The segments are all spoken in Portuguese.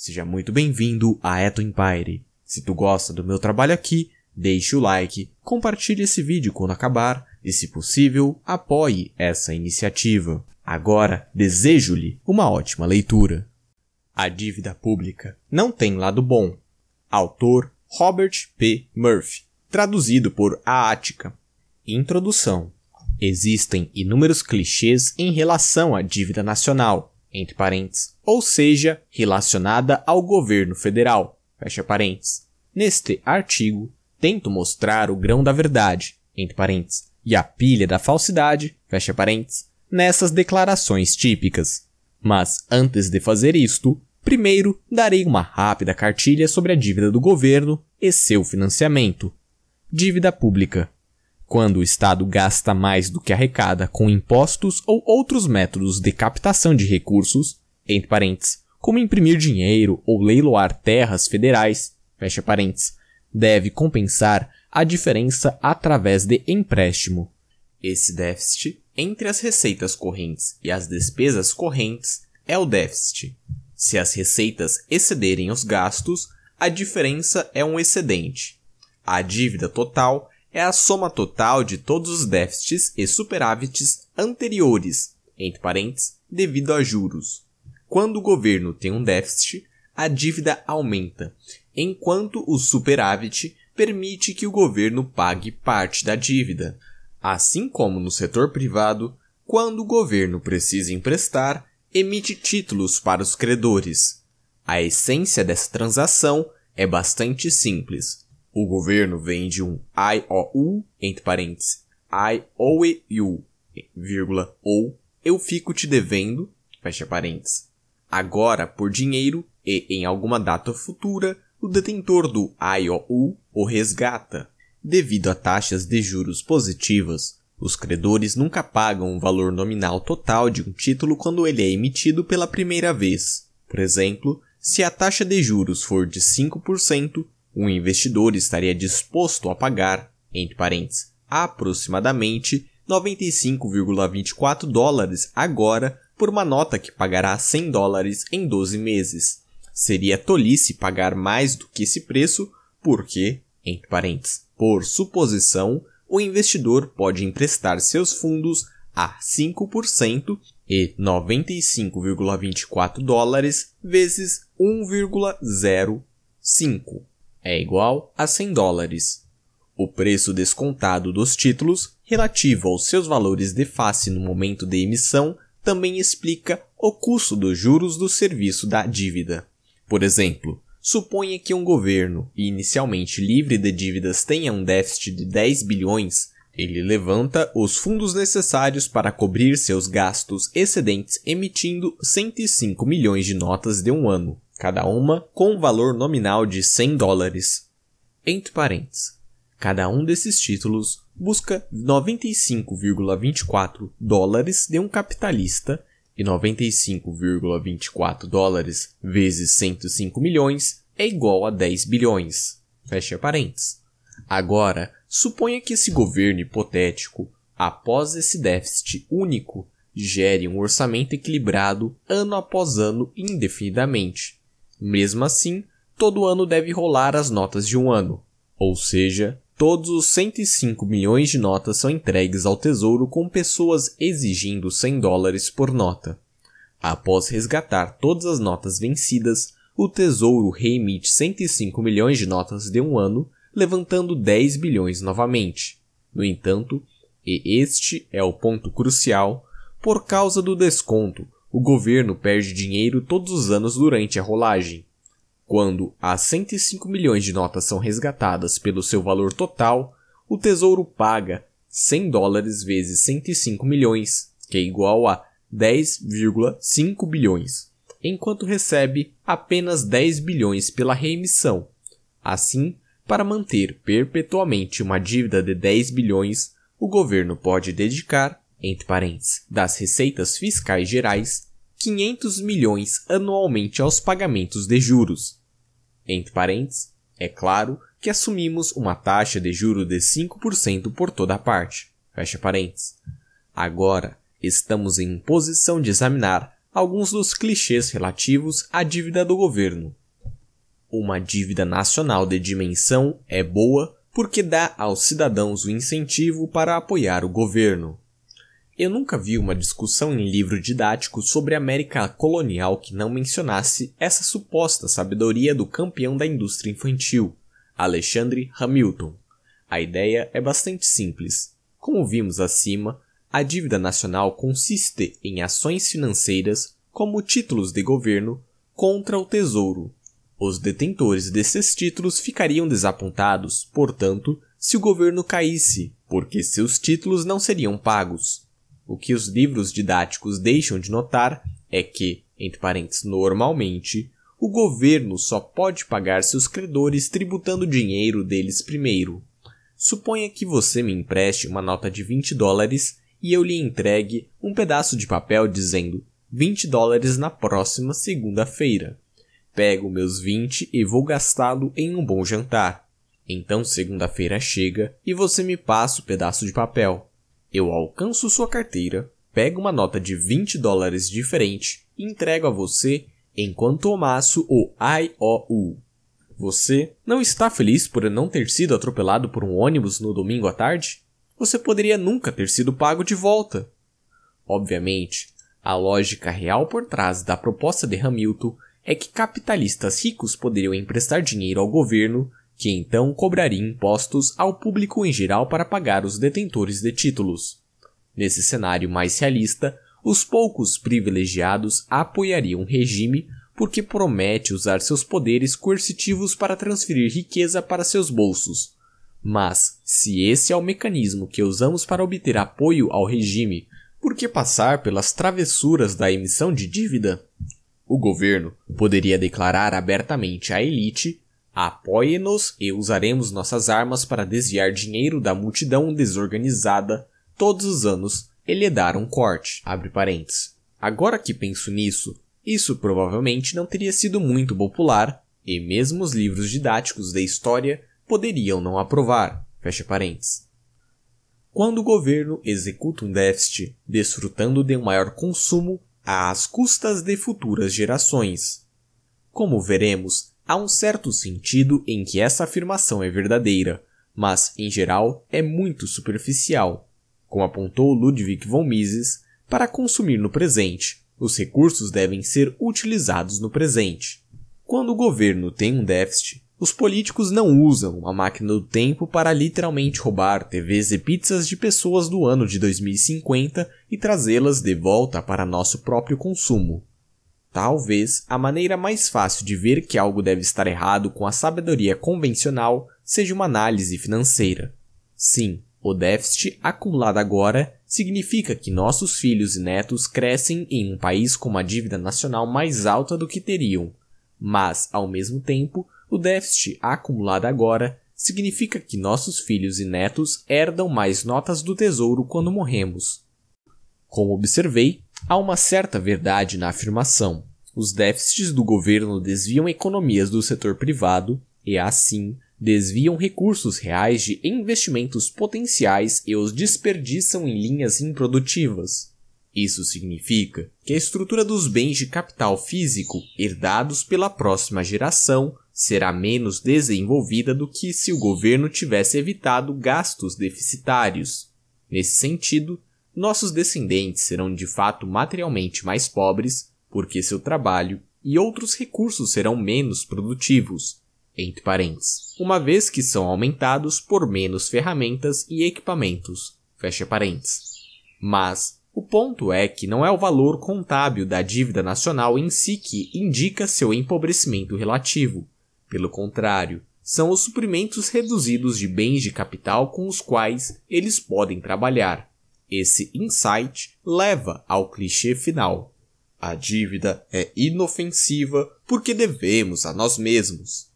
Seja muito bem-vindo a Eto Empire. Se tu gosta do meu trabalho aqui, deixe o like, compartilhe esse vídeo quando acabar e, se possível, apoie essa iniciativa. Agora, desejo-lhe uma ótima leitura. A dívida pública não tem lado bom. Autor Robert P. Murphy, traduzido por A Ática. Introdução. Existem inúmeros clichês em relação à dívida nacional, entre ou seja, relacionada ao governo federal, fecha parênteses. Neste artigo, tento mostrar o grão da verdade, entre parênteses, e a pilha da falsidade, fecha parênteses, nessas declarações típicas. Mas antes de fazer isto, primeiro darei uma rápida cartilha sobre a dívida do governo e seu financiamento. Dívida pública quando o Estado gasta mais do que arrecada com impostos ou outros métodos de captação de recursos, entre parênteses, como imprimir dinheiro ou leiloar terras federais, fecha parênteses, deve compensar a diferença através de empréstimo. Esse déficit entre as receitas correntes e as despesas correntes é o déficit. Se as receitas excederem os gastos, a diferença é um excedente. A dívida total é a soma total de todos os déficits e superávites anteriores, entre parênteses, devido a juros. Quando o governo tem um déficit, a dívida aumenta, enquanto o superávit permite que o governo pague parte da dívida. Assim como no setor privado, quando o governo precisa emprestar, emite títulos para os credores. A essência dessa transação é bastante simples. O governo vende um IOU, entre parênteses, U vírgula, ou eu fico te devendo, fecha parênteses, agora por dinheiro e em alguma data futura, o detentor do IOU o resgata. Devido a taxas de juros positivas, os credores nunca pagam o valor nominal total de um título quando ele é emitido pela primeira vez. Por exemplo, se a taxa de juros for de 5%, um investidor estaria disposto a pagar, entre parênteses, aproximadamente 95,24 dólares agora por uma nota que pagará 100 dólares em 12 meses. Seria tolice pagar mais do que esse preço, porque, entre parênteses, por suposição, o investidor pode emprestar seus fundos a 5% e 95,24 dólares vezes 1,05 é igual a 100 dólares. O preço descontado dos títulos, relativo aos seus valores de face no momento de emissão, também explica o custo dos juros do serviço da dívida. Por exemplo, suponha que um governo, inicialmente livre de dívidas, tenha um déficit de 10 bilhões, ele levanta os fundos necessários para cobrir seus gastos excedentes emitindo 105 milhões de notas de um ano cada uma com um valor nominal de 100 dólares. Entre parênteses, cada um desses títulos busca 95,24 dólares de um capitalista e 95,24 dólares vezes 105 milhões é igual a 10 bilhões. Fecha parênteses. Agora, suponha que esse governo hipotético, após esse déficit único, gere um orçamento equilibrado ano após ano indefinidamente mesmo assim, todo ano deve rolar as notas de um ano, ou seja, todos os 105 milhões de notas são entregues ao tesouro com pessoas exigindo 100 dólares por nota. Após resgatar todas as notas vencidas, o tesouro reemite 105 milhões de notas de um ano, levantando 10 bilhões novamente. No entanto, e este é o ponto crucial, por causa do desconto, o governo perde dinheiro todos os anos durante a rolagem. Quando as 105 milhões de notas são resgatadas pelo seu valor total, o Tesouro paga 100 dólares vezes 105 milhões, que é igual a 10,5 bilhões, enquanto recebe apenas 10 bilhões pela reemissão. Assim, para manter perpetuamente uma dívida de 10 bilhões, o governo pode dedicar entre parênteses, das receitas fiscais gerais, 500 milhões anualmente aos pagamentos de juros. Entre parênteses, é claro que assumimos uma taxa de juro de 5% por toda a parte. Fecha parênteses. Agora, estamos em posição de examinar alguns dos clichês relativos à dívida do governo. Uma dívida nacional de dimensão é boa porque dá aos cidadãos o incentivo para apoiar o governo. Eu nunca vi uma discussão em livro didático sobre a América colonial que não mencionasse essa suposta sabedoria do campeão da indústria infantil, Alexandre Hamilton. A ideia é bastante simples. Como vimos acima, a dívida nacional consiste em ações financeiras, como títulos de governo, contra o tesouro. Os detentores desses títulos ficariam desapontados, portanto, se o governo caísse, porque seus títulos não seriam pagos. O que os livros didáticos deixam de notar é que, entre parênteses, normalmente, o governo só pode pagar seus credores tributando o dinheiro deles primeiro. Suponha que você me empreste uma nota de 20 dólares e eu lhe entregue um pedaço de papel dizendo 20 dólares na próxima segunda-feira. Pego meus 20 e vou gastá-lo em um bom jantar. Então segunda-feira chega e você me passa o pedaço de papel. Eu alcanço sua carteira, pego uma nota de 20 dólares diferente e entrego a você enquanto amasso o IOU. Você não está feliz por não ter sido atropelado por um ônibus no domingo à tarde? Você poderia nunca ter sido pago de volta. Obviamente, a lógica real por trás da proposta de Hamilton é que capitalistas ricos poderiam emprestar dinheiro ao governo que então cobraria impostos ao público em geral para pagar os detentores de títulos. Nesse cenário mais realista, os poucos privilegiados apoiariam o regime porque promete usar seus poderes coercitivos para transferir riqueza para seus bolsos. Mas, se esse é o mecanismo que usamos para obter apoio ao regime, por que passar pelas travessuras da emissão de dívida? O governo poderia declarar abertamente à elite Apoie-nos e usaremos nossas armas para desviar dinheiro da multidão desorganizada todos os anos e lhe é dar um corte. Agora que penso nisso, isso provavelmente não teria sido muito popular e mesmo os livros didáticos de história poderiam não aprovar. Quando o governo executa um déficit, desfrutando de um maior consumo às custas de futuras gerações. Como veremos, Há um certo sentido em que essa afirmação é verdadeira, mas, em geral, é muito superficial, como apontou Ludwig von Mises, para consumir no presente. Os recursos devem ser utilizados no presente. Quando o governo tem um déficit, os políticos não usam a máquina do tempo para literalmente roubar TVs e pizzas de pessoas do ano de 2050 e trazê-las de volta para nosso próprio consumo. Talvez a maneira mais fácil de ver que algo deve estar errado com a sabedoria convencional seja uma análise financeira. Sim, o déficit acumulado agora significa que nossos filhos e netos crescem em um país com uma dívida nacional mais alta do que teriam. Mas, ao mesmo tempo, o déficit acumulado agora significa que nossos filhos e netos herdam mais notas do tesouro quando morremos. Como observei, há uma certa verdade na afirmação. Os déficits do governo desviam economias do setor privado e, assim, desviam recursos reais de investimentos potenciais e os desperdiçam em linhas improdutivas. Isso significa que a estrutura dos bens de capital físico herdados pela próxima geração será menos desenvolvida do que se o governo tivesse evitado gastos deficitários. Nesse sentido, nossos descendentes serão de fato materialmente mais pobres porque seu trabalho e outros recursos serão menos produtivos, entre parênteses, uma vez que são aumentados por menos ferramentas e equipamentos, fecha parênteses. Mas o ponto é que não é o valor contábil da dívida nacional em si que indica seu empobrecimento relativo. Pelo contrário, são os suprimentos reduzidos de bens de capital com os quais eles podem trabalhar. Esse insight leva ao clichê final. A dívida é inofensiva porque devemos a nós mesmos.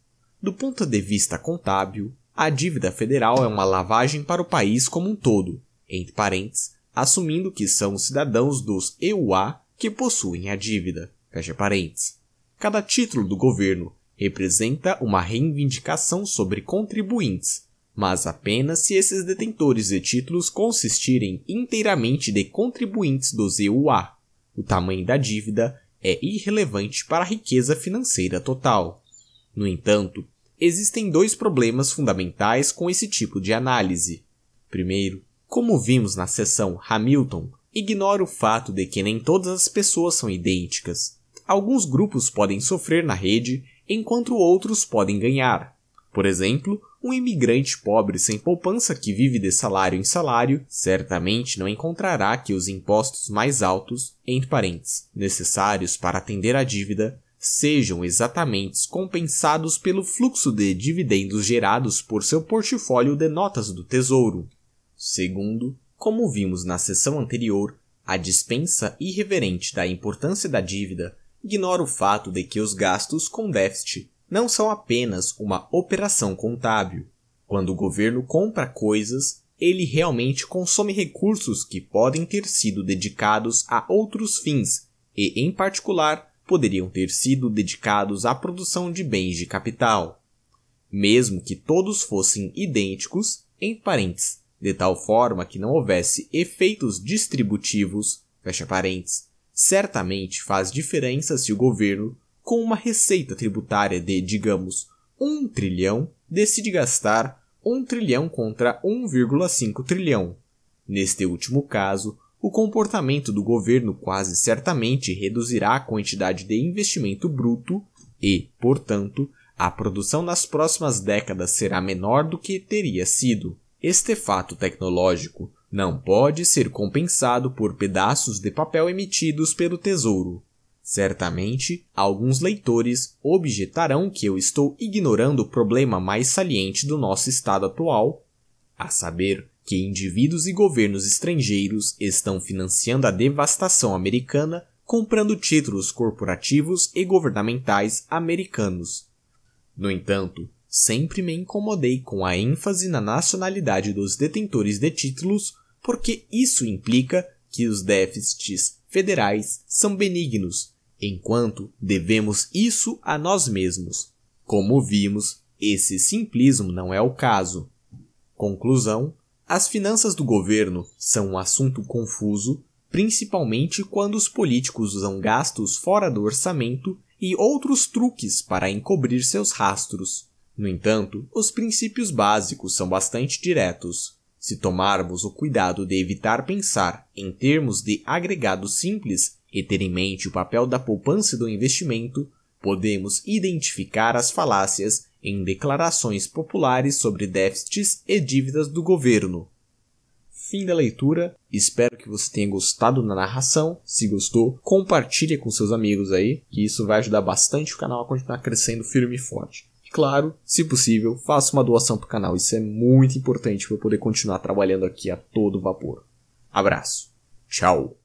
Do ponto de vista contábil, a dívida federal é uma lavagem para o país como um todo, entre parênteses, assumindo que são os cidadãos dos EUA que possuem a dívida. Fecha parênteses. Cada título do governo representa uma reivindicação sobre contribuintes, mas apenas se esses detentores de títulos consistirem inteiramente de contribuintes dos EUA o tamanho da dívida é irrelevante para a riqueza financeira total. No entanto, existem dois problemas fundamentais com esse tipo de análise. Primeiro, como vimos na seção Hamilton, ignora o fato de que nem todas as pessoas são idênticas. Alguns grupos podem sofrer na rede, enquanto outros podem ganhar. Por exemplo, um imigrante pobre sem poupança que vive de salário em salário certamente não encontrará que os impostos mais altos, entre parênteses, necessários para atender à dívida, sejam exatamente compensados pelo fluxo de dividendos gerados por seu portfólio de notas do Tesouro. Segundo, como vimos na sessão anterior, a dispensa irreverente da importância da dívida ignora o fato de que os gastos com déficit não são apenas uma operação contábil. Quando o governo compra coisas, ele realmente consome recursos que podem ter sido dedicados a outros fins e, em particular, poderiam ter sido dedicados à produção de bens de capital. Mesmo que todos fossem idênticos, em parentes, de tal forma que não houvesse efeitos distributivos, fecha parentes, certamente faz diferença se o governo com uma receita tributária de, digamos, 1 trilhão, decide gastar 1 trilhão contra 1,5 trilhão. Neste último caso, o comportamento do governo quase certamente reduzirá a quantidade de investimento bruto e, portanto, a produção nas próximas décadas será menor do que teria sido. Este fato tecnológico não pode ser compensado por pedaços de papel emitidos pelo Tesouro, Certamente, alguns leitores objetarão que eu estou ignorando o problema mais saliente do nosso estado atual, a saber, que indivíduos e governos estrangeiros estão financiando a devastação americana comprando títulos corporativos e governamentais americanos. No entanto, sempre me incomodei com a ênfase na nacionalidade dos detentores de títulos, porque isso implica que os déficits federais são benignos enquanto devemos isso a nós mesmos. Como vimos, esse simplismo não é o caso. Conclusão: as finanças do governo são um assunto confuso, principalmente quando os políticos usam gastos fora do orçamento e outros truques para encobrir seus rastros. No entanto, os princípios básicos são bastante diretos. Se tomarmos o cuidado de evitar pensar em termos de agregado simples, e ter em mente o papel da poupança e do investimento, podemos identificar as falácias em declarações populares sobre déficits e dívidas do governo. Fim da leitura. Espero que você tenha gostado da narração. Se gostou, compartilhe com seus amigos aí, que isso vai ajudar bastante o canal a continuar crescendo firme e forte. E claro, se possível, faça uma doação para o canal. Isso é muito importante para eu poder continuar trabalhando aqui a todo vapor. Abraço. Tchau.